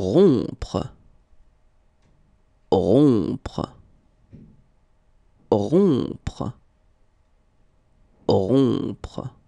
rompre, rompre, rompre, rompre.